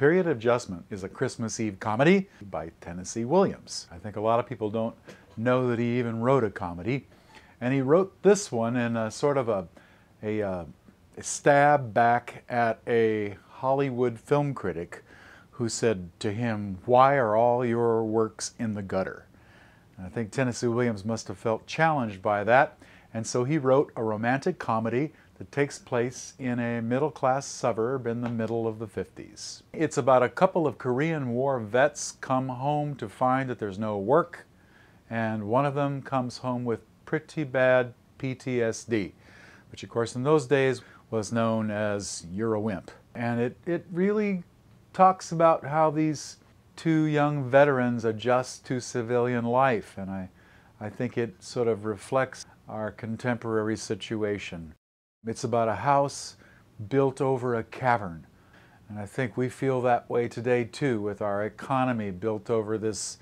Period Adjustment is a Christmas Eve comedy by Tennessee Williams. I think a lot of people don't know that he even wrote a comedy. And he wrote this one in a sort of a, a, uh, a stab back at a Hollywood film critic who said to him, Why are all your works in the gutter? And I think Tennessee Williams must have felt challenged by that and so he wrote a romantic comedy that takes place in a middle class suburb in the middle of the 50s. It's about a couple of Korean War vets come home to find that there's no work, and one of them comes home with pretty bad PTSD, which, of course, in those days was known as You're a Wimp. And it, it really talks about how these two young veterans adjust to civilian life, and I, I think it sort of reflects our contemporary situation. It's about a house built over a cavern. And I think we feel that way today too, with our economy built over this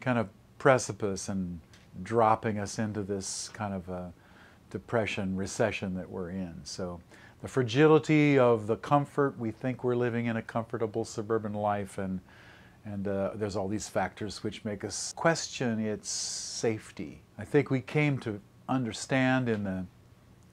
kind of precipice and dropping us into this kind of a depression, recession that we're in. So the fragility of the comfort, we think we're living in a comfortable suburban life and, and uh, there's all these factors which make us question its safety. I think we came to understand in the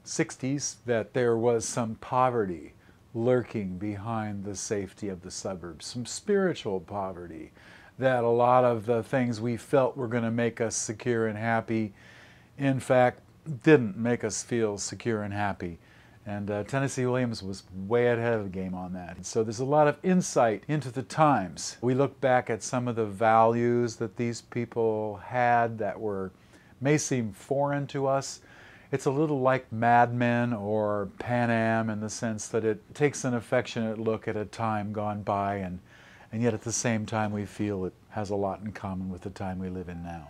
60s that there was some poverty lurking behind the safety of the suburbs, some spiritual poverty that a lot of the things we felt were going to make us secure and happy, in fact, didn't make us feel secure and happy. And uh, Tennessee Williams was way ahead of the game on that. so there's a lot of insight into the times. We look back at some of the values that these people had that were may seem foreign to us. It's a little like Mad Men or Pan Am in the sense that it takes an affectionate look at a time gone by, and, and yet at the same time, we feel it has a lot in common with the time we live in now.